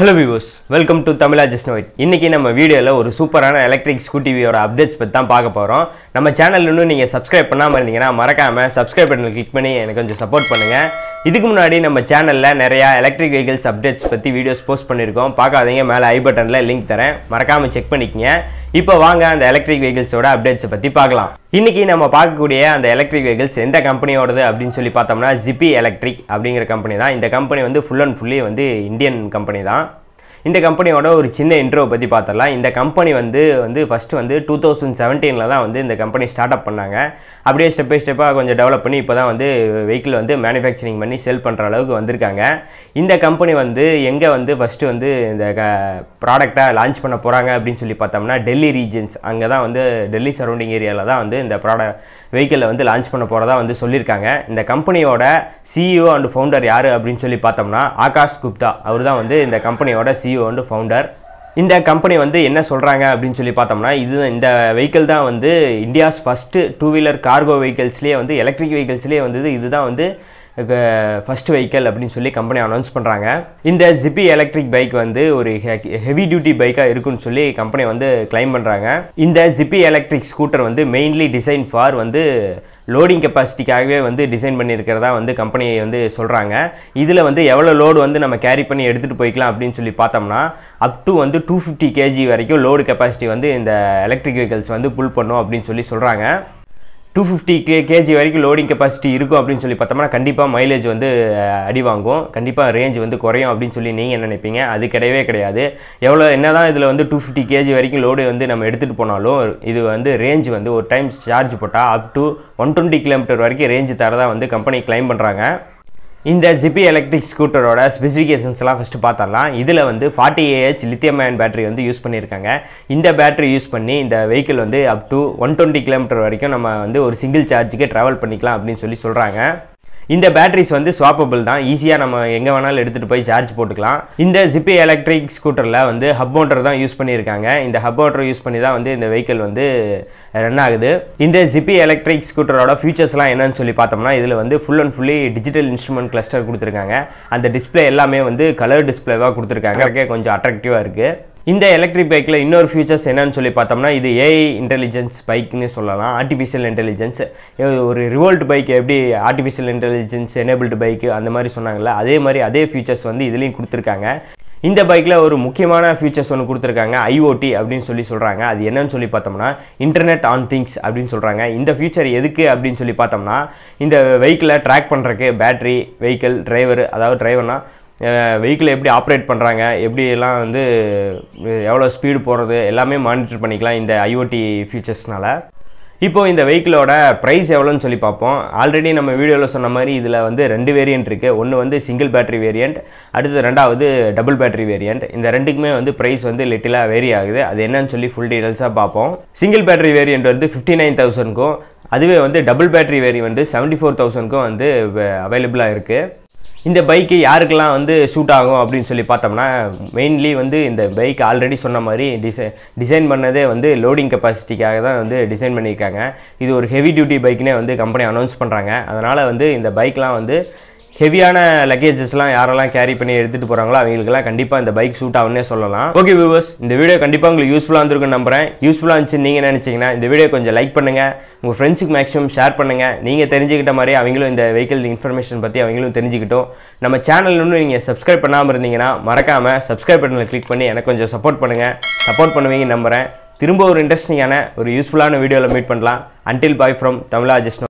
hello viewers welcome to தமிழா ஜஸ்னோயிட் இன்றைக்கி நம்ம வீடியோவில் ஒரு சூப்பரான எலக்ட்ரிக் ஸ்கூட்டிவியோட அப்டேட்ஸ் பற்றி தான் பார்க்க போகிறோம் நம்ம சேனல் இன்னும் நீங்கள் சப்ஸ்கிரைப் பண்ணாமல் இருந்தீங்கன்னா மறக்காமல் சப்ஸ்கிரைப் பட்டனை கிளிக் பண்ணி எனக்கு கொஞ்சம் சப்போர்ட் பண்ணுங்கள் இதுக்கு முன்னாடி நம்ம சேனலில் நிறையா எலக்ட்ரிக் வெஹிக்கிள்ஸ் அப்டேட்ஸ் பற்றி வீடியோஸ் போஸ்ட் பண்ணியிருக்கோம் பார்க்காதீங்க மேலே ஐ பட்டனில் லிங்க் தரேன் மறக்காமல் செக் பண்ணிக்கங்க இப்போ வாங்க அந்த எலக்ட்ரிக் வெஹிக்கிள்ஸோட அப்டேட்ஸை பற்றி பார்க்கலாம் இன்றைக்கி நம்ம பார்க்கக்கூடிய அந்த எலக்ட்ரிக் வெஹிக்கிள்ஸ் எந்த கம்பெனியோடது அப்படின்னு சொல்லி பார்த்தோம்னா ஜிபி எலக்ட்ரிக் அப்படிங்கிற கம்பெனி தான் இந்த கம்பெனி வந்து ஃபுல் அண்ட் ஃபுல்லி வந்து இந்தியன் கம்பெனி தான் இந்த கம்பெனியோட ஒரு சின்ன இன்ட்ரோவை பற்றி பார்த்தலாம் இந்த கம்பெனி வந்து வந்து ஃபஸ்ட்டு வந்து டூ தௌசண்ட் செவன்டீனில் தான் வந்து இந்த கம்பெனி ஸ்டார்ட் அப் பண்ணாங்க அப்படியே ஸ்டெப் பை ஸ்டெப்பாக கொஞ்சம் டெவலப் பண்ணி இப்போ தான் வந்து வெஹிக்கிள் வந்து மேனுஃபேக்சரிங் பண்ணி செல் பண்ணுற அளவுக்கு வந்திருக்காங்க இந்த கம்பெனி வந்து எங்கே வந்து ஃபஸ்ட்டு வந்து இந்த க ப்ராடக்டாக லான்ச் பண்ண போகிறாங்க அப்படின்னு சொல்லி பார்த்தோம்னா டெல்லி ரீஜன்ஸ் அங்கே தான் வந்து டெல்லி சரௌண்டிங் ஏரியாவில் தான் வந்து இந்த ப்ராடக்ட் வெஹிக்கிளை வந்து லான்ச் பண்ண போகிறதா வந்து சொல்லியிருக்காங்க இந்த கம்பெனியோட சிஇஓ அண்ட் ஃபவுண்டர் யார் அப்படின்னு சொல்லி பார்த்தோம்னா ஆகாஷ் குப்தா அவர் தான் வந்து இந்த கம்பெனியோட சிஇஓ அண்ட் ஃபவுண்டர் இந்த கம்பெனி வந்து என்ன சொல்கிறாங்க அப்படின்னு சொல்லி பார்த்தோம்னா இது இந்த வெஹிக்கிள் தான் வந்து India's first two wheeler cargo வெஹிக்கிள்ஸ்லேயே வந்து எலக்ட்ரிக் வெஹிக்கிள்ஸ்லேயே வந்து இதுதான் வந்து ஃபஸ்ட் வெஹிக்கல் அப்படின்னு சொல்லி கம்பெனி அனௌன்ஸ் பண்ணுறாங்க இந்த ஜிப்பி எலக்ட்ரிக் பைக் வந்து ஒரு ஹெவி டியூட்டி பைக்காக இருக்குன்னு சொல்லி கம்பெனி வந்து கிளைம் பண்ணுறாங்க இந்த ஜிப்பி எலக்ட்ரிக் ஸ்கூட்டர் வந்து மெயின்லி டிசைன் ஃபார் வந்து லோடிங் கெப்பாசிட்டிக்காகவே வந்து டிசைன் பண்ணியிருக்கிறதா வந்து கம்பெனியை வந்து சொல்கிறாங்க இதில் வந்து எவ்வளோ லோடு வந்து நம்ம கேரி பண்ணி எடுத்துகிட்டு போய்க்கலாம் அப்படின்னு சொல்லி பார்த்தோம்னா அப் டு வந்து டூ ஃபிஃப்டி கேஜி வரைக்கும் லோடு கெப்பாசிட்டி வந்து இந்த எலக்ட்ரிக் வெஹிக்கல்ஸ் வந்து புல் பண்ணும் அப்படின்னு சொல்லி சொல்கிறாங்க டூ ஃபிஃப்டி கே கேஜி வரைக்கும் லோடிங் கெப்பாசிட்டி இருக்கும் அப்படின்னு சொல்லி பார்த்தோம்னா கண்டிப்பாக மைலேஜ் வந்து அடி வாங்கும் கண்டிப்பாக ரேஞ்ச் வந்து குறையும் அப்படின்னு சொல்லி நீங்கள் என்ன நினைப்பீங்க அது கிடையவே கிடையாது எவ்வளோ என்ன தான் இதில் வந்து டூ ஃபிஃப்டி கேஜி வரைக்கும் லோடு வந்து நம்ம எடுத்துகிட்டு போனாலும் இது வந்து ரேஞ்ச் வந்து ஒரு டைம் சார்ஜ் போட்டால் up to one twenty kilometre வரைக்கும் ரேஞ்ச் தரதான் வந்து கம்பெனி கிளைம் பண்ணுறாங்க இந்த ஜிபி எலக்ட்ரிக் ஸ்கூட்டரோட ஸ்பெசிஃபிகேஷன்ஸ்லாம் ஃபஸ்ட்டு பார்த்தரலாம் இதில் வந்து forty AH lithium ion battery வந்து யூஸ் பண்ணியிருக்காங்க இந்த பேட்டரி யூஸ் பண்ணி இந்த வெஹிக்கிள் வந்து up to one twenty kilometre வரைக்கும் நம்ம வந்து ஒரு சிங்கிள் சார்ஜுக்கு ட்ராவல் பண்ணிக்கலாம் அப்படின்னு சொல்லி சொல்கிறாங்க இந்த பேட்டரிஸ் வந்து ஸ்வாப்பபிள் தான் ஈஸியாக நம்ம எங்கே வேணாலும் எடுத்துகிட்டு போய் சார்ஜ் போட்டுக்கலாம் இந்த ஜிப்பி எலக்ட்ரிக் ஸ்கூட்டரில் வந்து ஹப் மோட்டர் தான் யூஸ் பண்ணியிருக்காங்க இந்த ஹப் மோட்டர் யூஸ் பண்ணி தான் வந்து இந்த வெஹிக்கிள் வந்து ரன் ஆகுது இந்த ஜிப்பி எலக்ட்ரிக் ஸ்கூட்டரோட ஃபியூச்சர்ஸ்லாம் என்னன்னு சொல்லி பார்த்தோம்னா இதில் வந்து full and fully digital instrument cluster கொடுத்துருக்காங்க அந்த டிஸ்பிளே எல்லாமே வந்து கலர் டிஸ்பிளேவாக கொடுத்துருக்காங்க கொஞ்சம் அட்ராக்டிவாக இருக்குது இந்த எலக்ட்ரிக் பைக்கில் இன்னொரு ஃபியூச்சர்ஸ் என்னன்னு சொல்லி பார்த்தோம்னா இது ஏஐ இன்டெலிஜென்ஸ் பைக்னு சொல்லலாம் ஆர்டிஃபிஷியல் இன்டெலிஜென்ஸ் ஒரு ரிவோல்ட் பைக் எப்படி ஆர்டிஃபிஷியல் இன்டெலிஜென்ஸ் எனேபிள்டு பைக்கு அந்த மாதிரி சொன்னாங்கல்ல அதே மாதிரி அதே ஃபியூச்சர்ஸ் வந்து இதுலேயும் கொடுத்துருக்காங்க இந்த பைக்கில் ஒரு முக்கியமான ஃபியூச்சர்ஸ் ஒன்று கொடுத்துருக்காங்க ஐஓடி அப்படின்னு சொல்லி சொல்கிறாங்க அது என்னன்னு சொல்லி பார்த்தோம்னா இன்டர்நெட் ஆன் திங்ஸ் அப்படின்னு சொல்கிறாங்க இந்த ஃபியூச்சர் எதுக்கு அப்படின்னு சொல்லி பார்த்தோம்னா இந்த வெஹிக்கிளை ட்ராக் பண்ணுறக்கு பேட்ரி வெஹிக்கிள் டிரைவர் அதாவது டிரைவர்னால் வெஹிக்கிளை எப்படி ஆப்ரேட் பண்ணுறாங்க எப்படியெல்லாம் வந்து எவ்வளோ ஸ்பீடு போகிறது எல்லாமே மானிட்டர் பண்ணிக்கலாம் இந்த ஐஓடி ஃபீச்சர்ஸ்னால் இப்போ இந்த வெஹிக்கிளோட ப்ரைஸ் எவ்வளோன்னு சொல்லி பார்ப்போம் ஆல்ரெடி நம்ம வீடியோவில் சொன்ன மாதிரி இதில் வந்து ரெண்டு வேரியண்ட் இருக்குது ஒன்று வந்து சிங்கிள் பேட்டரி வேரியண்ட் அடுத்து ரெண்டாவது டபுள் பேட்டரி வேரியண்ட் இந்த ரெண்டுக்குமே வந்து ப்ரைஸ் வந்து லிட்டிலாக வேரி ஆகுது அது என்னன்னு சொல்லி ஃபுல் டீட்டெயில்ஸாக பார்ப்போம் சிங்கிள் பேட்டரி வேரியண்ட் வந்து ஃபிஃப்டி நைன் தௌசண்ட்க்கும் அதுவே வந்து டபுள் பேட்டரி வேரியண்ட் வந்து செவன்ட்டி ஃபோர் தௌசண்ட்க்கும் வந்து அவைலபிளாக இருக்குது இந்த பைக்கு யாருக்கெல்லாம் வந்து சூட் ஆகும் அப்படின்னு சொல்லி பார்த்தோம்னா மெயின்லி வந்து இந்த பைக் ஆல்ரெடி சொன்ன மாதிரி டிசை டிசைன் பண்ணதே வந்து லோடிங் கெப்பாசிட்டிக்காக தான் வந்து டிசைன் பண்ணியிருக்காங்க இது ஒரு ஹெவி டியூட்டி பைக்னே வந்து கம்பெனி அனௌன்ஸ் பண்ணுறாங்க அதனால் வந்து இந்த பைக்லாம் வந்து ஹெவியான லக்கேஜஸ்லாம் யாரெல்லாம் கேரி பண்ணி எடுத்துகிட்டு போகிறாங்களோ அவங்களுக்குலாம் கண்டிப்பாக இந்த பைக் சூட் ஆகுன்னே சொல்லலாம் ஓகே வியூவர்ஸ் இந்த வீடியோ கண்டிப்பாக உங்களுக்கு யூஸ்ஃபுல்லாக இருந்திருக்குன்னு நம்புறேன் யூஸ்ஃபுல்லாக இருந்துச்சு நீங்கள் நினச்சிங்கன்னா இந்த வீடியோ கொஞ்சம் லைக் பண்ணுங்கள் உங்கள் ஃப்ரெண்ட்ஸுக்கு மேக்ஸிமம் ஷேர் பண்ணுங்கள் நீங்கள் தெரிஞ்சுக்கிட்ட மாதிரி அவங்களும் இந்த வெஹிக்கிள் இன்ஃபர்மேஷன் பற்றி அவங்களும் தெரிஞ்சுக்கிட்டோம் நம்ம சேனல் இன்னும் நீங்கள் சப்ஸ்கிரைப் பண்ணாமல் இருந்தீங்கன்னா மறக்காமல் சப்ஸ்கிரைப் பட்டனில் கிளிக் பண்ணி எனக்கு கொஞ்சம் சப்போர்ட் பண்ணுங்கள் சப்போர்ட் பண்ணுவீங்க நம்புகிறேன் திரும்ப ஒரு இன்ட்ரெஸ்டிங்கான ஒரு யூஸ்ஃபுல்லான வீடியோவில் மீட் பண்ணலாம் அன்டில் பாய் ஃப்ரம் தமிழா ஜெஸ்னோ